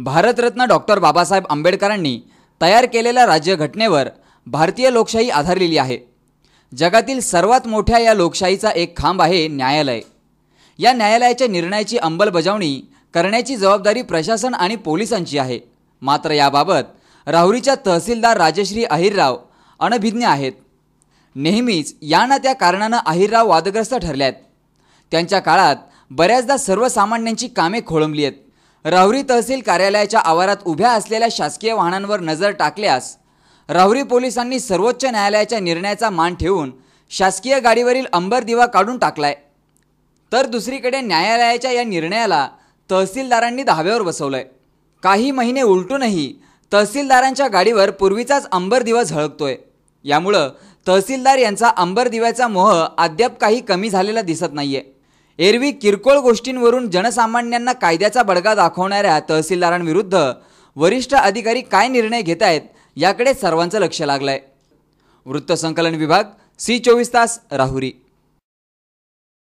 Bharat Ratna doctor Babasaheb आंबेडकरांनी तयार केलेल्या राज्यघटनेवर भारतीय लोकशाही आधारलेली आहे जगातील सर्वात मोठ्या या लोकशाहीचा एक खांब आहे न्यायालय या न्यायालयाच्या निर्णयाची अंमलबजावणी करण्याची जबाबदारी प्रशासन आणि पोलिसांची आहे मात्र याबाबत राहुरीच्या तहसीलदार राजश्री अहिरराव अनभिज्ञ आहेत नेहमीच या ना त्या कारणानं अहिरराव वादग्रस्त ठरल्यात त्यांच्या काळात बऱ्याचदा सर्वसामान्यांची कामे खोळंबली आहेत राहुरी तहसील कार्यालयाच्या आवारात उभ्या असलेल्या शासकीय वाहनांवर नजर टाकल्यास राहुरी पोलिसांनी सर्वोच्च न्यायालयाच्या निर्णयाचा मान ठेवून शासकीय गाडीवरील अंबर दिवा काढून टाकलाय तर दुसरीकडे न्यायालयाच्या या निर्णयाला तहसीलदारांनी धाब्यावर बसवलंय काही महिने उलटूनही तहसीलदारांच्या गाडीवर पूर्वीचाच अंबर दिवा झळकतोय यामुळं तहसीलदार यांचा अंबर दिव्याचा मोह अद्याप काही कमी झालेला दिसत नाहीये एरवी किरकोळ गोष्टींवरून जनसामान्यांना कायद्याचा बडगा दाखवणाऱ्या तहसीलदारांविरुद्ध वरिष्ठ अधिकारी काय निर्णय घेत आहेत याकडे सर्वांचं लक्ष लागलं आहे वृत्तसंकलन विभाग सी चोवीस तास राहुरी